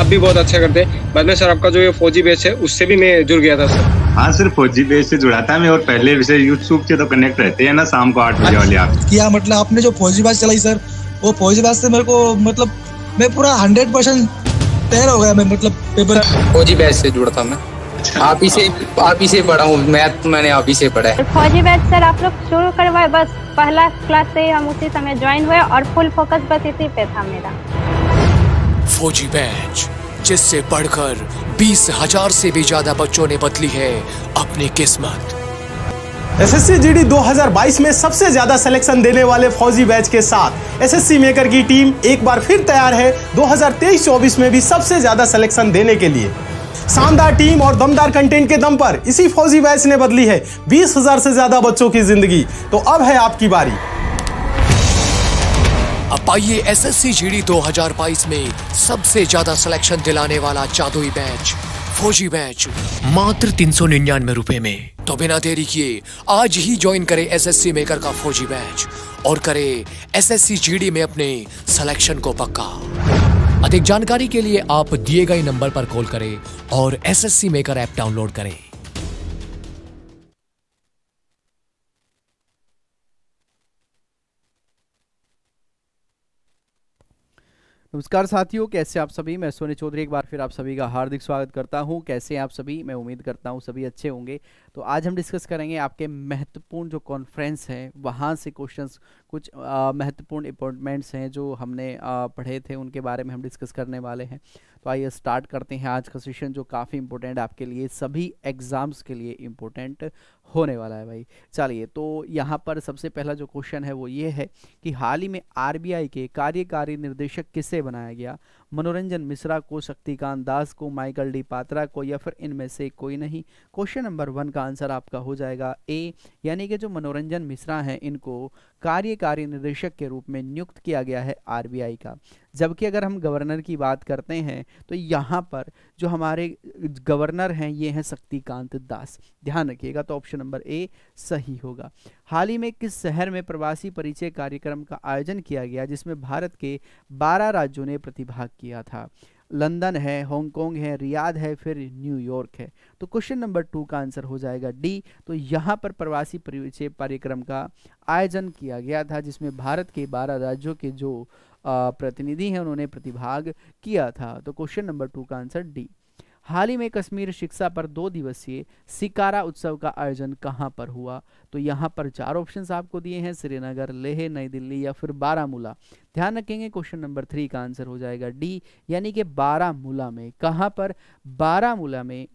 आप भी बहुत अच्छा करते हैं बाद में सर आपका जो ये फौजी बेच है उससे भी मैं जुड़ गया था सर हाँ सर फौजी बेच से जुड़ा था मैं और पहले भी सर यूट्यूब से तो कनेक्ट रहते हैं ना शाम को आठ बजे वाले आप अच्छा, क्या मतलब आपने जो फौजी बात चलाई सर वो फौजी बात से मेरे को मतलब मैं पूरा हंड्रेड परसेंट तैयार हो गया मैं मतलब पेपर फौजी बैच से जुड़ा था मैं अच्छा। आप ही से आप ही से पढ़ा हूँ मैथ तो मैंने आप ही से पढ़ा है फौजी बैच सर आप लोग शुरू करवाए बस पहला क्लास से हम उसी समय ज्वाइन हुए और फुल फोकस बस इसी पे था मेरा फौजी बैच जिससे पढ़कर बीस हजार से भी ज्यादा बच्चों ने बदली है अपनी किस्मत दो हजार बाईस में सबसे ज्यादा सिलेक्शन देने वाले फौजी बैच के साथ एस सी मेकर की टीम एक बार फिर तैयार है तेईस चौबीस में भी सबसे ज्यादा सिलेक्शन देने के लिए शानदार टीम और दमदार कंटेंट के दम पर इसी फौजी बैच ने बदली है बीस हजार से ज्यादा बच्चों की जिंदगी तो अब है आपकी बारी अब पाइए दो हजार बाईस में सबसे ज्यादा सिलेक्शन दिलाने वाला जादुई बैच फौजी बैच मात्र तीन सौ निन्यानवे रूपए में तो बिना देरी किए आज ही ज्वाइन करें सी मेकर का फौजी बैच और करें जी डी में अपने सिलेक्शन को पक्का अधिक जानकारी के लिए आप दिए गए नंबर पर कॉल करें और S S C maker app download करें नमस्कार साथियों कैसे आप सभी मैं सोनी चौधरी एक बार फिर आप सभी का हार्दिक स्वागत करता हूं कैसे आप सभी मैं उम्मीद करता हूं सभी अच्छे होंगे तो आज हम डिस्कस करेंगे आपके महत्वपूर्ण जो कॉन्फ्रेंस है वहां से क्वेश्चंस कुछ महत्वपूर्ण अपॉइंटमेंट्स हैं जो हमने आ, पढ़े थे उनके बारे में हम डिस्कस करने वाले हैं तो आइए स्टार्ट करते हैं आज का सेशन जो काफ़ी इंपॉर्टेंट आपके लिए सभी एग्ज़ाम्स के लिए इम्पोर्टेंट होने वाला है भाई चलिए तो यहाँ पर सबसे पहला जो क्वेश्चन है वो ये है कि हाल ही में आर के कार्यकारी निर्देशक किसे बनाया गया मनोरंजन मिश्रा को शक्तिकांत दास को माइकल डी पात्रा को या फिर इनमें से कोई नहीं क्वेश्चन नंबर वन का आंसर आपका हो जाएगा ए यानी कि जो मनोरंजन मिश्रा हैं इनको कार्यकारी निदेशक के रूप में नियुक्त किया गया है आरबीआई का जबकि अगर हम गवर्नर की बात करते हैं तो यहाँ पर जो हमारे गवर्नर हैं ये हैं शक्तिकांत दास ध्यान रखिएगा तो ऑप्शन नंबर ए सही होगा हाल ही में किस शहर में प्रवासी परिचय कार्यक्रम का आयोजन किया गया जिसमें भारत के बारह राज्यों ने प्रतिभाग किया था लंदन है हांगकॉन्ग है रियाद है फिर न्यूयॉर्क है तो क्वेश्चन नंबर टू का आंसर हो जाएगा डी तो यहाँ पर प्रवासी परिचय कार्यक्रम का आयोजन किया गया था जिसमें भारत के बारह राज्यों के जो प्रतिनिधि हैं उन्होंने प्रतिभाग किया था तो क्वेश्चन नंबर टू का आंसर डी हाल ही में कश्मीर शिक्षा पर दो दिवसीय सिकारा उत्सव का आयोजन कहां पर हुआ तो यहां पर चार ऑप्शन आपको दिए हैं श्रीनगर लेह नई दिल्ली या फिर बारामूला ध्यान रखेंगे क्वेश्चन नंबर थ्री का आंसर हो जाएगा डी यानी कि बारामूला में कहां पर बारामूला में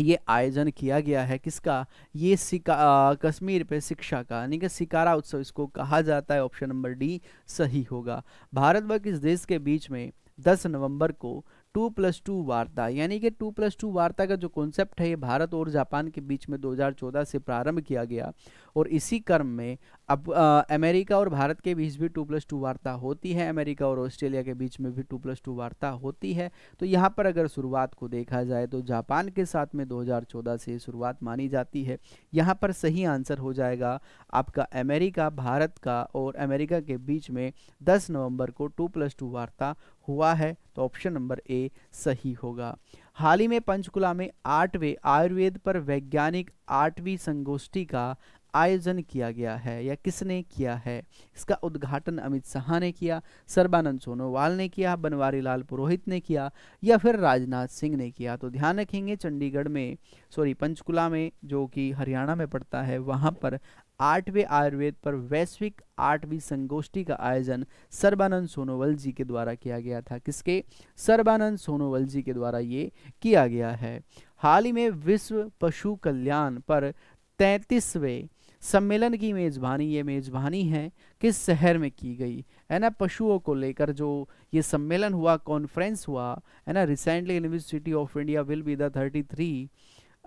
ये आयोजन किया गया है किसका ये सिका आ, कश्मीर पे शिक्षा का यानी कि सिकारा उत्सव इसको कहा जाता है ऑप्शन नंबर डी सही होगा भारत व किस देश के बीच में 10 नवंबर को टू प्लस टू वार्ता यानी कि टू प्लस टू वार्ता का जो कॉन्सेप्ट है ये भारत और जापान के बीच में 2014 से प्रारंभ किया गया और इसी क्रम में अब आ, अमेरिका और भारत के बीच भी टू प्लस टू वार्ता होती है अमेरिका और ऑस्ट्रेलिया के बीच में भी टू प्लस टू वार्ता होती है तो यहाँ पर अगर शुरुआत को देखा जाए तो जापान के साथ में 2014 से शुरुआत मानी जाती है यहाँ पर सही आंसर हो जाएगा आपका अमेरिका भारत का और अमेरिका के बीच में 10 नवंबर को टू प्लस टू वार्ता हुआ है तो ऑप्शन नंबर ए सही होगा हाल ही में पंचकुला में आठवें आयुर्वेद पर वैज्ञानिक आठवीं संगोष्ठी का आयोजन किया गया है या किसने किया है इसका उद्घाटन अमित शाह ने किया सर्बानंद सोनोवाल ने किया बनवारी लाल पुरोहित ने किया या फिर राजनाथ सिंह ने किया तो ध्यान रखेंगे चंडीगढ़ में सॉरी पंचकुला में जो कि हरियाणा में पड़ता है वहाँ पर आठवें आयुर्वेद पर वैश्विक आठवीं संगोष्ठी का आयोजन सर्बानंद सोनोवल जी के द्वारा किया गया था किसके सर्बानंद सोनोवल जी के द्वारा ये किया गया है हाल ही में विश्व पशु कल्याण पर तैतीसवें सम्मेलन की मेज़बानी ये मेज़बानी है किस शहर में की गई है ना पशुओं को लेकर जो ये सम्मेलन हुआ कॉन्फ्रेंस हुआ है ना recently university of India will be the thirty three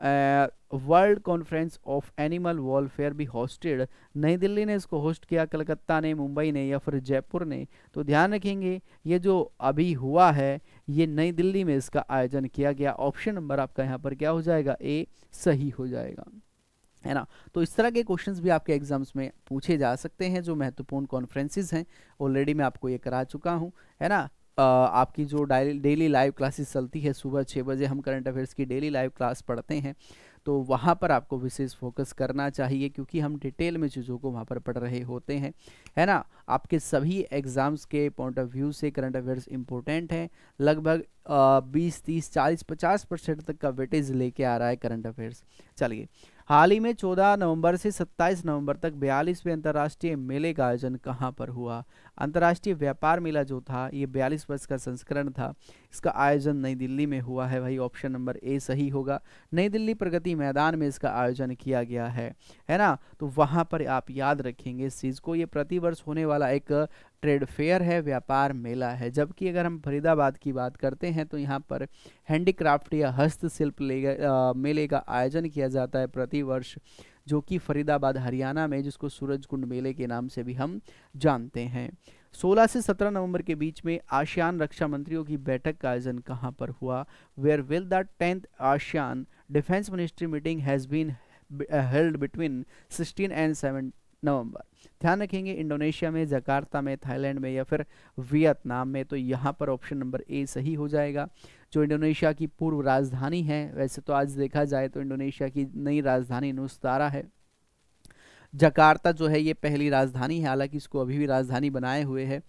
world conference of animal welfare भी होस्टेड नई दिल्ली ने इसको होस्ट किया कलकत्ता ने मुंबई ने या फिर जयपुर ने तो ध्यान रखेंगे ये जो अभी हुआ है ये नई दिल्ली में इसका आयोजन किया गया ऑप्शन नंबर आपका यहाँ पर क्या हो जाएगा ए सही हो जाएगा है ना तो इस तरह के क्वेश्चंस भी आपके एग्जाम्स में पूछे जा सकते हैं जो महत्वपूर्ण कॉन्फ्रेंसेज हैं ऑलरेडी मैं आपको ये करा चुका हूँ है ना आपकी जो डेली लाइव क्लासेस चलती है सुबह छः बजे हम करंट अफेयर्स की डेली लाइव क्लास पढ़ते हैं तो वहाँ पर आपको विशेष फोकस करना चाहिए क्योंकि हम डिटेल में चीज़ों को वहाँ पर पढ़ रहे होते हैं है ना आपके सभी एग्ज़ाम्स के पॉइंट ऑफ व्यू से करंट अफेयर्स इंपॉर्टेंट हैं लगभग बीस तीस चालीस पचास परसेंट तक का वेटेज लेके आ रहा है करंट अफेयर्स चलिए हाल ही में 14 नवंबर से 27 नवंबर तक बयालीसवें अंतर्राष्ट्रीय मेले का आयोजन कहाँ पर हुआ अंतर्राष्ट्रीय व्यापार मेला जो था ये बयालीस वर्ष का संस्करण था इसका आयोजन नई दिल्ली में हुआ है भाई ऑप्शन नंबर ए सही होगा नई दिल्ली प्रगति मैदान में इसका आयोजन किया गया है है ना तो वहाँ पर आप याद रखेंगे इस चीज़ को ये प्रतिवर्ष होने वाला एक ट्रेड फेयर है व्यापार मेला है जबकि अगर हम फरीदाबाद की बात करते हैं तो यहाँ पर हैंडीक्राफ्ट या हस्तशिल्प मेले का आयोजन किया जाता है प्रतिवर्ष जो कि फरीदाबाद हरियाणा में जिसको सूरज कुंड मेले के नाम से भी हम जानते हैं 16 से 17 नवंबर के बीच में आसियान रक्षा मंत्रियों की बैठक का आयोजन कहाँ पर हुआ where will the tenth ASEAN defence ministry meeting has been held between 16 and 7 November ध्यान रखेंगे इंडोनेशिया में जकार्ता में थाईलैंड में या फिर वियतनाम में तो यहाँ पर ऑप्शन नंबर ए सही हो जाएगा जो इंडोनेशिया की पूर्व राजधानी है वैसे तो आज देखा जाए तो इंडोनेशिया की नई राजधानी नुस्तारा है जकार्ता जो है ये पहली राजधानी है हालांकि इसको अभी भी राजधानी बनाए हुए है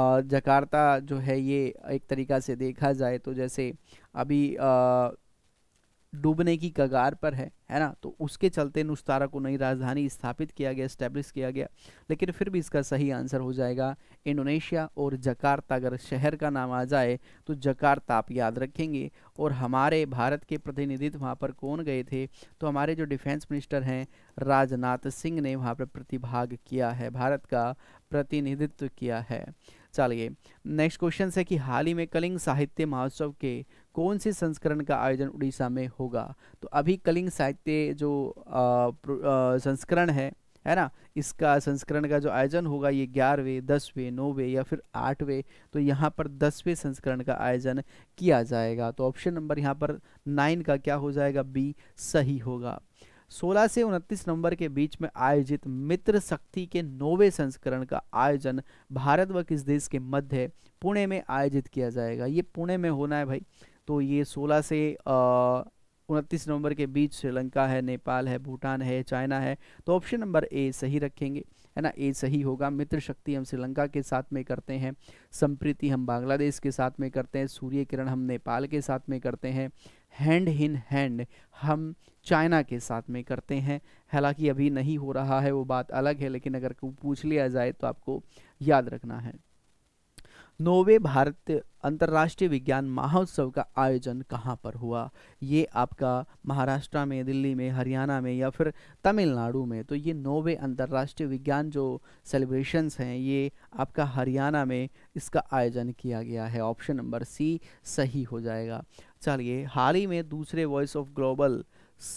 और जकार्ता जो है ये एक तरीका से देखा जाए तो जैसे अभी आ, डूबने की कगार पर है है ना तो उसके चलते नुस्तारा को नई राजधानी स्थापित किया गया स्टैब्लिश किया गया लेकिन फिर भी इसका सही आंसर हो जाएगा इंडोनेशिया और जकार्ता अगर शहर का नाम आ जाए तो जकार्ता आप याद रखेंगे और हमारे भारत के प्रतिनिधित्व वहाँ पर कौन गए थे तो हमारे जो डिफेंस मिनिस्टर हैं राजनाथ सिंह ने वहाँ पर प्रतिभाग किया है भारत का प्रतिनिधित्व किया है चलिए नेक्स्ट क्वेश्चन है कि हाल ही में कलिंग साहित्य महोत्सव के कौन से संस्करण का आयोजन उड़ीसा में होगा तो अभी कलिंग साहित्य जो संस्करण है है ना इसका संस्करण का जो आयोजन होगा ये ग्यारहवें दसवें नौवें या फिर आठवें तो यहाँ पर दसवें संस्करण का आयोजन किया जाएगा तो ऑप्शन नंबर यहाँ पर नाइन का क्या हो जाएगा बी सही होगा 16 से 29 नंबर के बीच में आयोजित मित्र शक्ति के नौवे संस्करण का आयोजन भारत व किस देश के मध्य पुणे में आयोजित किया जाएगा ये पुणे में होना है भाई तो ये 16 से उनतीस नवंबर के बीच श्रीलंका है नेपाल है भूटान है चाइना है तो ऑप्शन नंबर ए सही रखेंगे है ना ए सही होगा मित्र शक्ति हम श्रीलंका के साथ में करते हैं संप्रीति हम बांग्लादेश के साथ में करते हैं सूर्य किरण हम नेपाल के साथ में करते हैं हैंड इन हैंड हम चाइना के साथ में करते हैं हालांकि अभी नहीं हो रहा है वो बात अलग है लेकिन अगर पूछ लिया जाए तो आपको याद रखना है नोवे भारत अंतर्राष्ट्रीय विज्ञान महोत्सव का आयोजन कहाँ पर हुआ ये आपका महाराष्ट्र में दिल्ली में हरियाणा में या फिर तमिलनाडु में तो ये नोवे अंतर्राष्ट्रीय विज्ञान जो सेलिब्रेशंस हैं ये आपका हरियाणा में इसका आयोजन किया गया है ऑप्शन नंबर सी सही हो जाएगा चलिए हाल ही में दूसरे वॉइस ऑफ ग्लोबल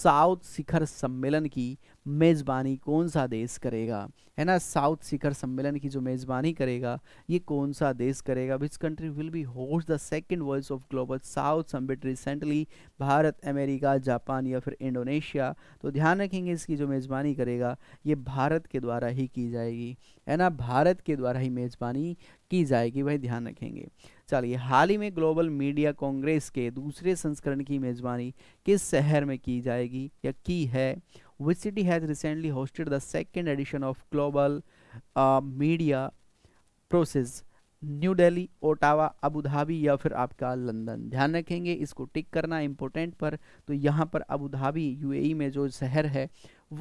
साउथ शिखर सम्मेलन की मेज़बानी कौन सा देश करेगा है ना साउथ शिखर सम्मेलन की जो मेज़बानी करेगा ये कौन सा देश करेगा which country will be host the second voice of global south summit recently Bharat America Japan या फिर इंडोनेशिया तो ध्यान रखेंगे इसकी जो मेज़बानी करेगा ये भारत के द्वारा ही की जाएगी है ना भारत के द्वारा ही मेज़बानी की जाएगी भाई ध्यान रखेंगे चलिए हाल ही में ग्लोबल मीडिया कांग्रेस के दूसरे संस्करण की मेज़बानी किस शहर में की जाएगी या की है which city has recently hosted the second edition of global uh, media process new Delhi Ottawa Abu Dhabi या फिर आपका लंदन ध्यान रखेंगे इसको टिक करना इम्पोर्टेंट पर तो यहाँ पर अबू धाबी यूएई में जो शहर है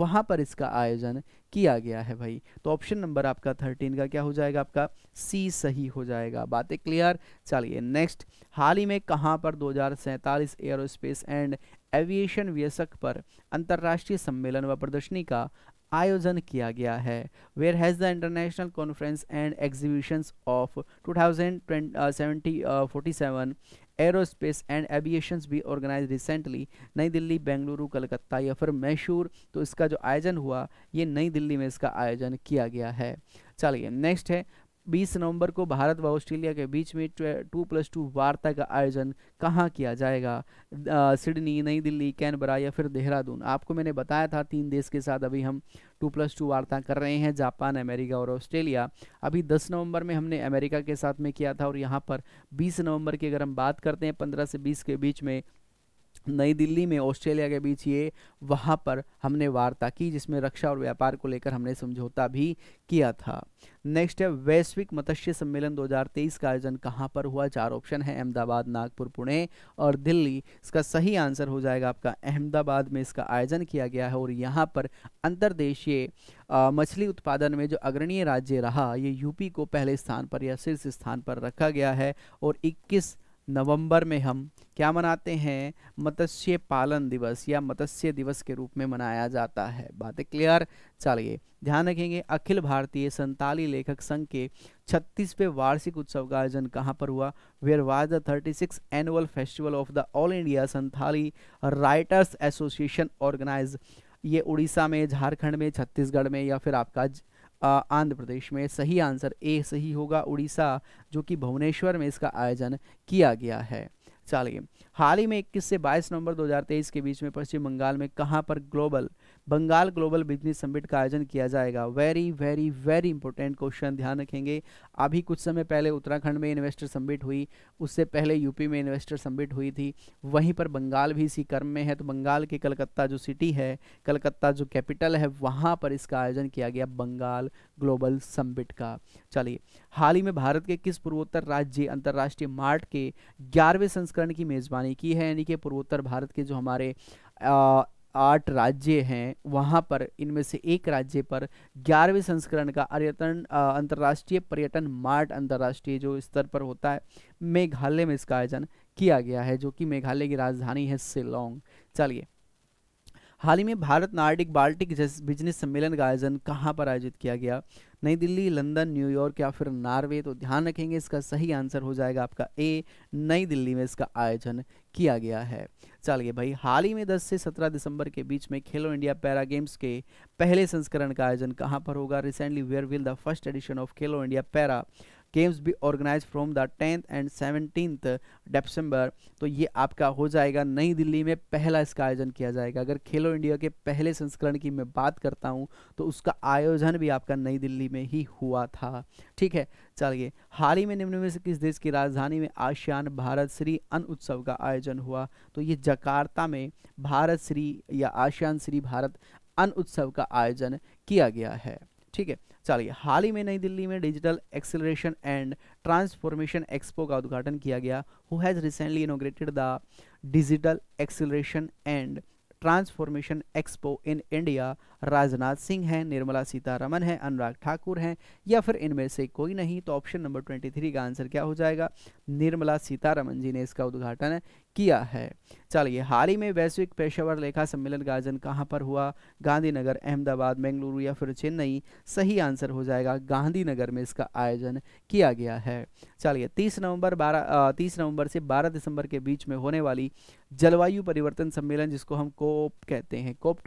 वहाँ पर इसका आयोजन किया गया है भाई तो ऑप्शन नंबर आपका थर्टीन का क्या हो जाएगा आपका सी सही हो जाएगा बातें क्लियर चलिए नेक्स्ट हाल ही में कहाँ पर दो एयरोस्पेस एंड एविएशन व्यसक पर अंतर्राष्ट्रीय सम्मेलन व प्रदर्शनी का आयोजन किया गया है where has the international conference and exhibitions of two thousand seventy forty seven aerospace and aviation भी ऑर्गेनाइज रिसेंटली नई दिल्ली बेंगलुरु कलकत्ता या फिर मैशूर तो इसका जो आयोजन हुआ ये नई दिल्ली में इसका आयोजन किया गया है चलिए नेक्स्ट है बीस नवंबर को भारत व ऑस्ट्रेलिया के बीच में टू प्लस टू वार्ता का आयोजन कहाँ किया जाएगा सिडनी नई दिल्ली कैनबरा या फिर देहरादून आपको मैंने बताया था तीन देश के साथ अभी हम टू प्लस टू वार्ता कर रहे हैं जापान अमेरिका और ऑस्ट्रेलिया अभी दस नवंबर में हमने अमेरिका के साथ में किया था और यहाँ पर बीस नवंबर की अगर हम बात करते हैं पंद्रह से बीस के बीच में नई दिल्ली में ऑस्ट्रेलिया के बीच ये वहाँ पर हमने वार्ता की जिसमें रक्षा और व्यापार को लेकर हमने समझौता भी किया था नेक्स्ट है वैश्विक मत्स्य सम्मेलन 2023 का आयोजन कहाँ पर हुआ चार ऑप्शन है अहमदाबाद नागपुर पुणे और दिल्ली इसका सही आंसर हो जाएगा आपका अहमदाबाद में इसका आयोजन किया गया है और यहाँ पर अंतर्देशीय मछली उत्पादन में जो अग्रणीय राज्य रहा ये यूपी को पहले स्थान पर या शीर्ष स्थान पर रखा गया है और इक्कीस नवंबर में हम क्या मनाते हैं मत्स्य पालन दिवस या मत्स्य दिवस के रूप में मनाया जाता है बातें क्लियर चलिए ध्यान रखेंगे अखिल भारतीय संताली लेखक संघ के छत्तीसवें वार्षिक उत्सव का आयोजन कहाँ पर हुआ where was the thirty six annual festival of the all India Santhali writers association organise ये उड़ीसा में झारखंड में छत्तीसगढ़ में या फिर आपका आंध्र प्रदेश में सही आंसर ए सही होगा उड़ीसा जो कि भुवनेश्वर में इसका आयोजन किया गया है चलिए हाल ही में इक्कीस से बाईस नवंबर 2023 के बीच में पश्चिम बंगाल में कहाँ पर global Bengal global business summit का आयोजन किया जाएगा very very very important question ध्यान रखेंगे अभी कुछ समय पहले उत्तराखंड में इन्वेस्टर समिट हुई उससे पहले यूपी में इन्वेस्टर समिट हुई थी वहीं पर बंगाल भी इसी क्रम में है तो बंगाल के कलकत्ता जो सिटी है कलकत्ता जो कैपिटल है वहाँ पर इसका आयोजन किया गया बंगाल ग्लोबल समिट का चलिए हाल ही में भारत के किस पूर्वोत्तर राज्य अंतर्राष्ट्रीय मार्ट के ग्यारहवें संस्करण की मेज़बानी की है यानी कि पूर्वोत्तर भारत के जो हमारे आठ राज्य हैं वहाँ पर इनमें से एक राज्य पर ग्यारहवें संस्करण का पर्यटन अंतर्राष्ट्रीय पर्यटन मार्ट अंतर्राष्ट्रीय जो स्तर पर होता है मेघालय में इसका आयोजन किया गया है जो कि मेघालय की राजधानी है सिलोंग चलिए हाल ही में भारत नार्डिक बाल्टिक बिजनेस सम्मेलन का आयोजन कहाँ पर आयोजित किया गया नई दिल्ली लंदन न्यूयॉर्क या फिर नॉर्वे तो ध्यान रखेंगे इसका सही आंसर हो जाएगा आपका ए नई दिल्ली में इसका आयोजन किया गया है चलिए भाई हाल ही में 10 से 17 दिसंबर के बीच में खेलो इंडिया पैरा गेम्स के पहले संस्करण का आयोजन कहाँ पर होगा recently where will the first edition of Khelo India para games भी organise from the tenth and seventeen December तो ये आपका हो जाएगा नई दिल्ली में पहला इसका आयोजन किया जाएगा अगर खेलो इंडिया के पहले संस्करण की मैं बात करता हूँ तो उसका आयोजन भी आपका नई दिल्ली में ही हुआ था ठीक है चलिए हाल ही में निम्न में से किस देश की राजधानी में आसियान भारत श्री अन्न उत्सव का आयोजन हुआ तो ये जकार्ता में भारत श्री या आसियान श्री भारत अन्न उत्सव का आयोजन किया गया है ठीक है चलिए हाल ही में नई दिल्ली में digital acceleration and transformation expo का उद्घाटन किया गया who has recently inaugurated the digital acceleration and transformation expo in India Rajnath Singh हैं निर्मला सीतारमन हैं अनुराग ठाकुर हैं या फिर इनमें से कोई नहीं तो ऑप्शन नंबर ट्वेंटी थ्री का आंसर क्या हो जाएगा निर्मला सीतारमन जी ने इसका उद्घाटन किया है चलिए हाल ही में वैश्विक पेशेवर लेखा सम्मेलन का आयोजन कहाँ पर हुआ गांधीनगर अहमदाबाद बेंगलुरु या फिर चेन्नई सही आंसर हो जाएगा गांधीनगर में इसका आयोजन किया गया है चलिए 30 नवंबर 12 30 नवंबर से 12 दिसंबर के बीच में होने वाली जलवायु परिवर्तन सम्मेलन जिसको हम कोप कहते हैं कोप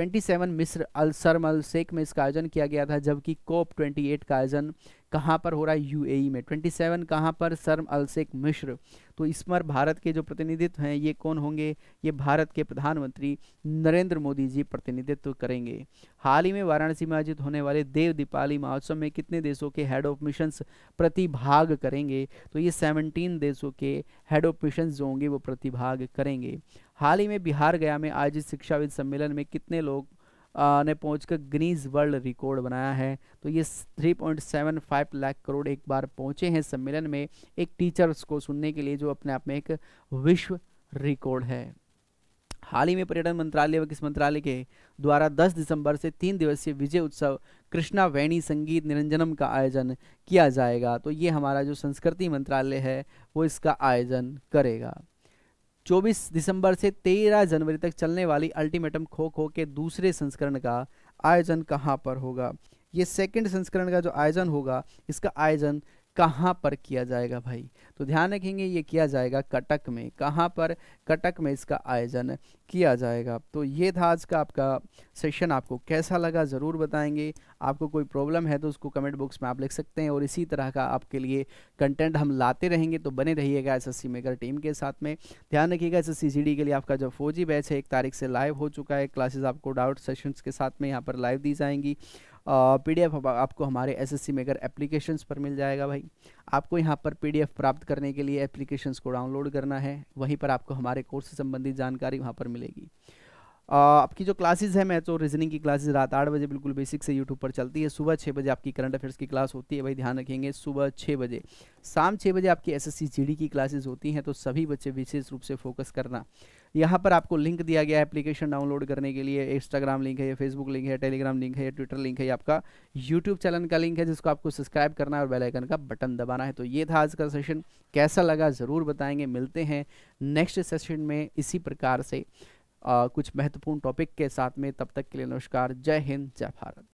28 सेवन मिस्र अल सरमल में इसका आयोजन किया गया था जबकि कोप एट का आयोजन कहाँ पर हो रहा है यूएई e में 27 कहाँ पर सरम अलसेक मिश्र तो इस पर भारत के जो प्रतिनिधित्व हैं ये कौन होंगे ये भारत के प्रधानमंत्री नरेंद्र मोदी जी प्रतिनिधित्व करेंगे हाल ही में वाराणसी में आयोजित होने वाले देव दीपावली महोत्सव में कितने देशों के हेड ऑफ मिशन प्रतिभाग करेंगे तो ये सेवनटीन देशों के हेड ऑफ मिशन जो होंगे वो प्रतिभाग करेंगे हाल ही में बिहार गया में आयोजित शिक्षाविद सम्मेलन में कितने लोग ने पहुंचकर ग्रीज वर्ल्ड रिकॉर्ड बनाया है तो ये 3.75 लाख करोड़ एक बार पहुंचे हैं सम्मेलन में एक टीचर्स को सुनने के लिए जो अपने आप में एक विश्व रिकॉर्ड है हाल ही में पर्यटन मंत्रालय व किस मंत्रालय के द्वारा 10 दिसंबर से तीन दिवसीय विजय उत्सव कृष्णा वैणी संगीत निरंजनम का आयोजन किया जाएगा तो ये हमारा जो संस्कृति मंत्रालय है वो इसका आयोजन करेगा 24 दिसंबर से 13 जनवरी तक चलने वाली अल्टीमेटम खो खो के दूसरे संस्करण का आयोजन कहाँ पर होगा ये सेकंड संस्करण का जो आयोजन होगा इसका आयोजन कहाँ पर किया जाएगा भाई तो ध्यान रखेंगे ये किया जाएगा कटक में कहाँ पर कटक में इसका आयोजन किया जाएगा तो ये था आज का आपका सेशन आपको कैसा लगा ज़रूर बताएंगे आपको कोई प्रॉब्लम है तो उसको कमेंट बॉक्स में आप लिख सकते हैं और इसी तरह का आपके लिए कंटेंट हम लाते रहेंगे तो बने रहिएगा एस एस मेकर टीम के साथ में ध्यान रखिएगा एस एस के लिए आपका जो फौजी बैच है एक तारीख से लाइव हो चुका है क्लासेज आपको डाउट सेशन के साथ में यहाँ पर लाइव दी जाएंगी पीडीएफ आपको हमारे एसएससी मेकर एप्लीकेशंस पर मिल जाएगा भाई आपको यहाँ पर पीडीएफ प्राप्त करने के लिए एप्लीकेशंस को डाउनलोड करना है वहीं पर आपको हमारे कोर्स से संबंधित जानकारी वहाँ पर मिलेगी आपकी जो क्लासेस है मैं तो रीजनिंग की क्लासेस रात आठ बजे बिल्कुल बेसिक से यूट्यूब पर चलती है सुबह छः बजे आपकी करंट अफेयर्स की क्लास होती है भाई ध्यान रखेंगे सुबह छः बजे शाम छः बजे आपकी एसएससी जीडी की क्लासेस होती हैं तो सभी बच्चे विशेष रूप से फोकस करना यहाँ पर आपको लिंक दिया गया है एप्लीकेशन डाउनलोड करने के लिए इंस्टाग्राम लिंक है या फेसबुक लिंक है टेलीग्राम लिंक है या ट्विटर लिंक है आपका यूट्यूब चैनल का लिंक है जिसको आपको सब्सक्राइब करना है और बेलाइकन का बटन दबाना है तो ये था आज का सेशन कैसा लगा ज़रूर बताएंगे मिलते हैं नेक्स्ट सेशन में इसी प्रकार से आ, कुछ महत्वपूर्ण टॉपिक के साथ में तब तक के लिए नमस्कार जय हिंद जय भारत